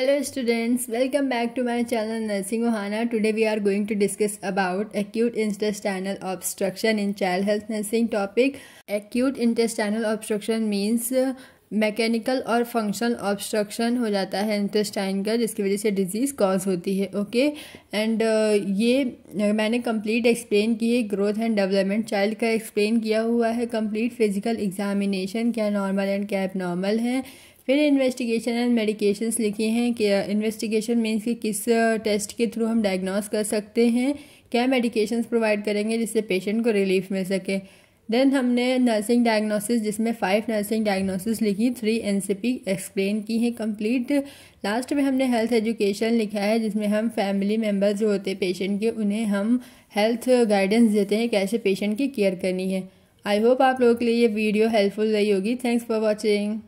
Hello students welcome back to my channel nursing Ohana today we are going to discuss about acute intestinal obstruction in child health nursing topic acute intestinal obstruction means mechanical और functional obstruction हो जाता है intestine का जिसकी वजह से disease cause होती है ओके okay? एंड uh, ये uh, मैंने कम्प्लीट एक्सप्लेन की है ग्रोथ एंड डेवलपमेंट चाइल्ड का एक्सप्लेन किया हुआ है कम्प्लीट फिजिकल एग्जामिनेशन क्या नॉर्मल एंड क्या एब है फिर इन्वेस्टिगेशन एंड मेडिकेशन लिखे हैं कि इन्वेस्टिगेशन uh, मीन्स कि किस टेस्ट uh, के थ्रू हम डायग्नोस कर सकते हैं क्या मेडिकेशंस प्रोवाइड करेंगे जिससे पेशेंट को रिलीफ मिल सके देन हमने नर्सिंग डायग्नोसिस जिसमें फाइव नर्सिंग डायग्नोसिस लिखी थ्री एन एक्सप्लेन की है कंप्लीट लास्ट में हमने हेल्थ एजुकेशन लिखा है जिसमें हम फैमिली मेम्बर्स जो होते हैं पेशेंट के उन्हें हम हेल्थ गाइडेंस देते हैं कैसे पेशेंट की केयर करनी है आई होप आप लोगों के लिए ये वीडियो हेल्पफुल रही होगी थैंक्स फॉर वॉचिंग